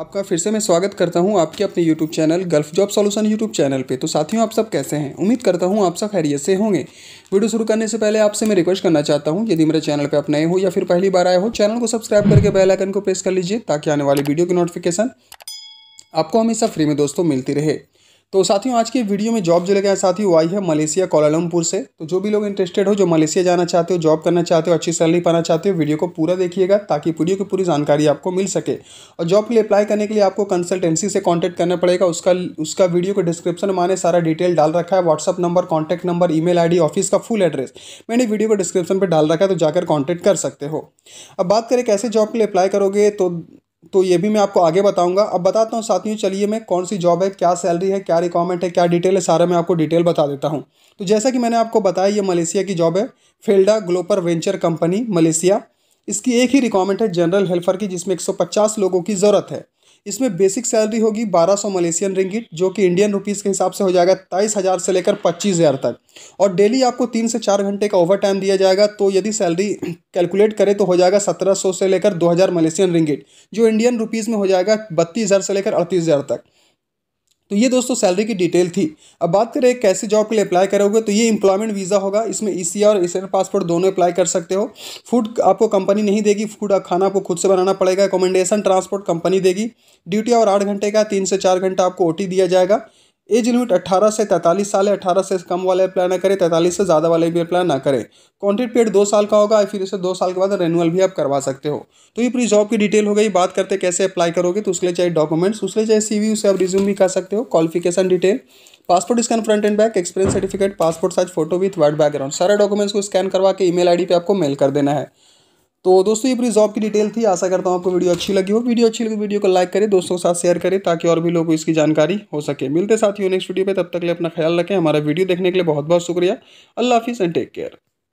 आपका फिर से मैं स्वागत करता हूं आपके अपने YouTube channel Gulf job solution YouTube channel पे तो साथियों आप सब कैसे हैं उम्मीद करता हूं आप सब खैरियत से होंगे वीडियो शुरू करने से पहले आपसे मैं रिक्वेस्ट करना चाहता हूं यदि मेरे चैनल पे आप नए हो या फिर पहली बार आए हो चैनल को सब्सक्राइब करके बेलाइकन को प्रेस कर लीजिए ताकि आने वाली वीडियो की नोटिफिकेशन आपको हमेशा फ्री में दोस्तों मिलती रहे तो साथियों आज की वीडियो में जॉब जो लेकर साथी वो आई है मलेशिया कोलालमपुर से तो जो भी लोग इंटरेस्टेड हो जो मलेशिया जाना चाहते हो जॉब करना चाहते हो अच्छी सैलरी पाना चाहते हो वीडियो को पूरा देखिएगा ताकि वीडियो की पूरी जानकारी आपको मिल सके और जॉब के लिए अप्लाई करने के लिए आपको कंसल्टेंसी से कॉन्टैक्ट करना पड़ेगा उसका उसका वीडियो को डिस्क्रिप्शन में सारा डिटेल डाल रखा है WhatsApp number contact number email office का फुल एड्रेस मैंने वीडियो को डिस्क्रिप्शन पर डाल रखा है तो जाकर कॉन्टैक्ट कर सकते हो अब बात करें कैसे जॉब के लिए अप्लाई करोगे तो तो ये भी मैं आपको आगे बताऊंगा अब बताता हूँ साथियों चलिए मैं कौन सी जॉब है क्या सैलरी है क्या रिक्वायरमेंट है क्या डिटेल है सारा मैं आपको डिटेल बता देता हूँ तो जैसा कि मैंने आपको बताया ये मलेशिया की जॉब है Felda global venture company Malaysia इसकी एक ही रिक्वायरमेंट है जनरल हेल्पर की जिसमें एक लोगों की ज़रूरत है इसमें बेसिक सैलरी होगी 1200 मलेशियन रिंगिट जो कि इंडियन रुपीज़ के हिसाब से हो जाएगा तेईस हज़ार से लेकर पच्चीस हज़ार तक और डेली आपको तीन से चार घंटे का ओवर टाइम दिया जाएगा तो यदि सैलरी कैलकुलेट करें तो हो जाएगा सत्रह से लेकर दो मलेशियन रिंगिट जो इंडियन रुपीज़ में हो जाएगा बत्तीस से लेकर अड़तीस तक तो ये दोस्तों सैलरी की डिटेल थी अब बात करें कैसे जॉब के लिए अप्लाई करोगे तो ये इंप्लॉयमेंट वीज़ा होगा इसमें ई e और एशियन e पासपोर्ट दोनों अप्लाई कर सकते हो फूड आपको कंपनी नहीं देगी फूड और खाना आपको खुद से बनाना पड़ेगा एकोमेंडेशन ट्रांसपोर्ट कंपनी देगी ड्यूटी और आठ घंटे का तीन से चार घंटा आपको ओ दिया जाएगा एज लिमिट 18 से 43 साल है 18 से कम वाले अप्लाई ना करें 43 से ज़्यादा वाले भी अप्लाई ना करें कॉन्ट्रेक्ट पीरियड दो साल का होगा फिर इसे दो साल के बाद रेनुअल भी आप करवा सकते हो तो ये पूरी जॉब की डिटेल हो गई बात करते कैसे अप्लाई करोगे तो उसके लिए चाहिए डॉक्यूमेंट्स उसके लिए चाहिए सी उसे आप रिज्यूम भी कर सकते हो qualification detail passport scan front and back experience certificate passport size photo with white background सारे डॉक्यूमेंट्स को स्कैन करवा के ईमेल मेल पे आपको मेल कर देना है तो दोस्तों ये पूरी जॉब की डिटेल थी आशा करता हूँ आपको वीडियो अच्छी लगी हो वीडियो अच्छी लगी वीडियो को लाइक करें दोस्तों के साथ शेयर करें ताकि और भी लोगों को इसकी जानकारी हो सके मिलते साथियों नेक्स्ट वीडियो पे तब तक लिए अपना ख्याल रखें हमारा वीडियो देखने के लिए बहुत बहुत शुक्रिया अल्लाह हाफिज़ एंड टेक केयर